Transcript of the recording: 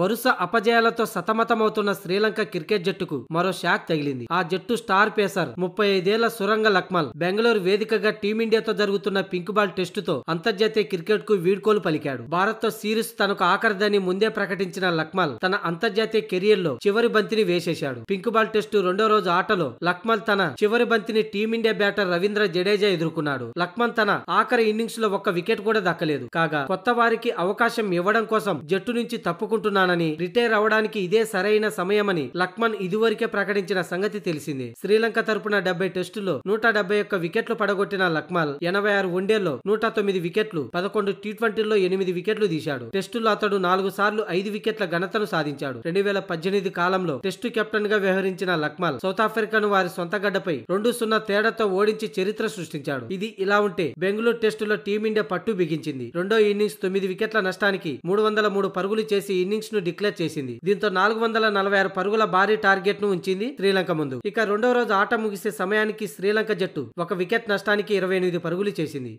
వరుస అపజయాలతో సతమతమవుతున్న శ్రీలంక క్రికెట్ జట్టుకు మరో షాక్ తగిలింది ఆ జట్టు స్టార్ పేసర్ ముప్పై ఐదేళ్ల సురంగ లక్మల్ బెంగళూరు వేదికగా టీమిండియాతో జరుగుతున్న పింక్ బాల్ టెస్టుతో అంతర్జాతీయ క్రికెట్ కు వీడ్కోలు పలికాడు తో సిరీస్ తనకు ఆఖరిదని ముందే ప్రకటించిన లక్మల్ తన అంతర్జాతీయ కెరియర్ లో చివరి బంతిని వేసేశాడు పింక్ బాల్ టెస్టు రెండో రోజు ఆటలో లక్మల్ తన చివరి బంతిని టీమిండియా బ్యాటర్ రవీంద్ర జడేజా ఎదుర్కొన్నాడు లక్మల్ తన ఆఖరి ఇన్నింగ్స్ లో ఒక్క వికెట్ కూడా దక్కలేదు కాగా కొత్త వారికి అవకాశం ఇవ్వడం కోసం జట్టు నుంచి తప్పుకుంటున్నాడు చేస్తున్నానని రిటైర్ అవడానికి ఇదే సరైన సమయమని లక్మన్ ఇదివరకే ప్రకటించిన సంగతి తెలిసింది శ్రీలంక తరపున డెబ్బై టెస్టుల్లో నూట డెబ్బై ఒక్క వికెట్లు పడగొట్టిన లక్మాల్ ఎనభై ఆరు వన్డేల్లో నూట తొమ్మిది వికెట్లు పదకొండు టీ ట్వంటీల్లో ఎనిమిది వికెట్లు తీశాడు టెస్టులో అతడు నాలుగు సార్లు ఐదు వికెట్ల ఘనతను సాధించాడు రెండు వేల పద్దెనిమిది కాలంలో టెస్టు కెప్టెన్ గా వ్యవహరించిన లక్మల్ సౌత్ ఆఫ్రికాను వారి సొంత గడ్డపై రెండు సున్నా తేడాతో ఓడించి చరిత్ర సృష్టించాడు ఇది ఇలా ఉంటే బెంగళూరు టెస్టులో టీమిండియా పట్టు బిగించింది రెండో ఇన్నింగ్స్ తొమ్మిది వికెట్ల నష్టానికి మూడు వందల మూడు పరుగులు చేసి ఇన్నింగ్స్ ను డిక్లేర్ చేసింది దీంతో నాలుగు వందల నలభై ఆరు పరుగుల భారీ టార్గెట్ ను ఉంచింది శ్రీలంక ముందు ఇక రెండో రోజు ఆట ముగిసే సమయానికి శ్రీలంక జట్టు ఒక వికెట్ నష్టానికి ఇరవై ఎనిమిది పరుగులు చేసింది